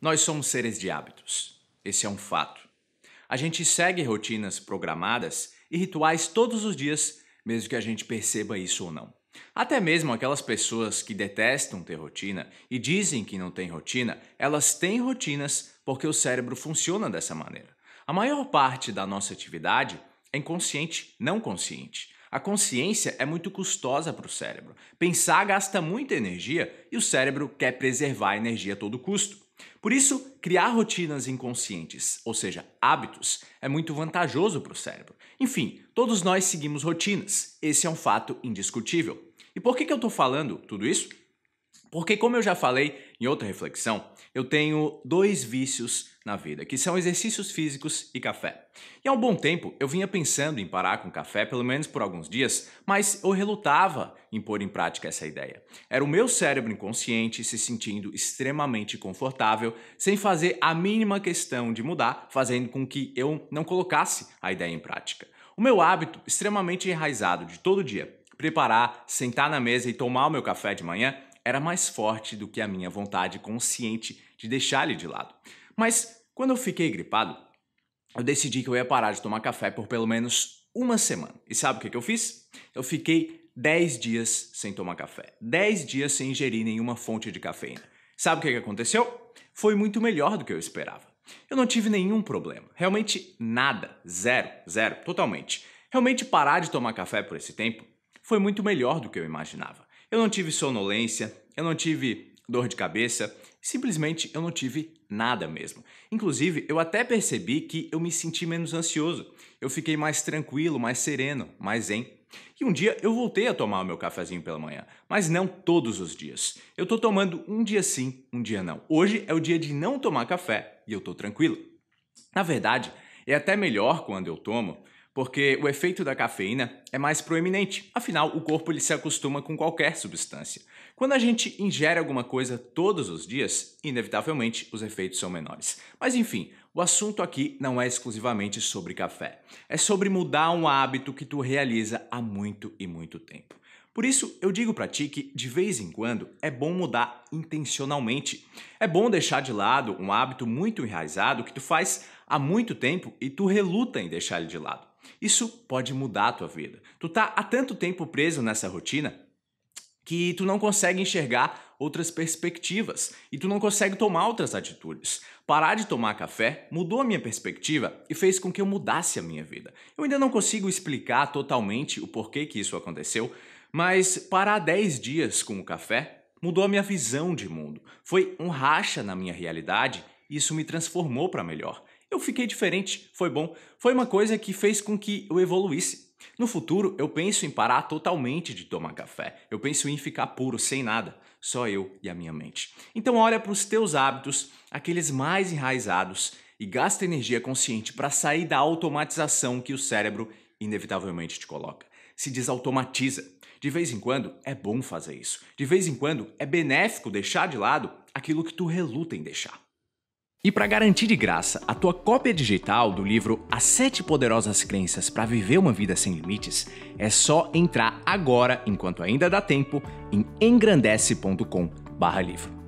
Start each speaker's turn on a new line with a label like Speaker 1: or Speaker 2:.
Speaker 1: Nós somos seres de hábitos. Esse é um fato. A gente segue rotinas programadas e rituais todos os dias, mesmo que a gente perceba isso ou não. Até mesmo aquelas pessoas que detestam ter rotina e dizem que não têm rotina, elas têm rotinas porque o cérebro funciona dessa maneira. A maior parte da nossa atividade é inconsciente, não consciente. A consciência é muito custosa para o cérebro. Pensar gasta muita energia e o cérebro quer preservar a energia a todo custo. Por isso, criar rotinas inconscientes, ou seja, hábitos, é muito vantajoso para o cérebro. Enfim, todos nós seguimos rotinas, esse é um fato indiscutível. E por que, que eu estou falando tudo isso? Porque, como eu já falei em outra reflexão, eu tenho dois vícios na vida, que são exercícios físicos e café. E há um bom tempo eu vinha pensando em parar com café, pelo menos por alguns dias, mas eu relutava em pôr em prática essa ideia. Era o meu cérebro inconsciente se sentindo extremamente confortável, sem fazer a mínima questão de mudar, fazendo com que eu não colocasse a ideia em prática. O meu hábito extremamente enraizado de todo dia preparar, sentar na mesa e tomar o meu café de manhã era mais forte do que a minha vontade consciente de deixar ele de lado. Mas quando eu fiquei gripado, eu decidi que eu ia parar de tomar café por pelo menos uma semana. E sabe o que, eu fiz? Eu fiquei 10 dias sem tomar café, 10 dias sem ingerir nenhuma fonte de cafeína. Sabe o que aconteceu? Foi muito melhor do que eu esperava. Eu não tive nenhum problema, realmente nada, zero, zero, totalmente. Realmente parar de tomar café por esse tempo foi muito melhor do que eu imaginava. Eu não tive sonolência, eu não tive dor de cabeça, simplesmente eu não tive nada mesmo. Inclusive, eu até percebi que eu me senti menos ansioso. Eu fiquei mais tranquilo, mais sereno, mais zen. E um dia eu voltei a tomar o meu cafezinho pela manhã, mas não todos os dias. Eu tô tomando um dia sim, um dia não. Hoje é o dia de não tomar café e eu tô tranquilo. Na verdade, é até melhor quando eu tomo, porque o efeito da cafeína é mais proeminente. Afinal, o corpo ele se acostuma com qualquer substância. Quando a gente ingere alguma coisa todos os dias, inevitavelmente os efeitos são menores. Mas enfim, o assunto aqui não é exclusivamente sobre café. É sobre mudar um hábito que tu realiza há muito e muito tempo. Por isso, eu digo para ti que de vez em quando é bom mudar intencionalmente. É bom deixar de lado um hábito muito enraizado que tu faz há muito tempo e tu reluta em deixar ele de lado. Isso pode mudar a tua vida. Tu tá há tanto tempo preso nessa rotina que tu não consegue enxergar outras perspectivas e tu não consegue tomar outras atitudes. Parar de tomar café mudou a minha perspectiva e fez com que eu mudasse a minha vida. Eu ainda não consigo explicar totalmente o porquê que isso aconteceu, mas parar 10 dias com o café mudou a minha visão de mundo. Foi um racha na minha realidade e isso me transformou para melhor. Eu fiquei diferente, foi bom. Foi uma coisa que fez com que eu evoluísse. No futuro, eu penso em parar totalmente de tomar café. Eu penso em ficar puro, sem nada, só eu e a minha mente. Então olha para os teus hábitos, aqueles mais enraizados, e gasta energia consciente para sair da automatização que o cérebro inevitavelmente te coloca. Se desautomatiza. De vez em quando é bom fazer isso. De vez em quando é benéfico deixar de lado aquilo que tu reluta em deixar. E para garantir de graça a tua cópia digital do livro As Sete Poderosas Crenças para Viver uma Vida Sem Limites, é só entrar agora, enquanto ainda dá tempo, em engrandece.com/livro.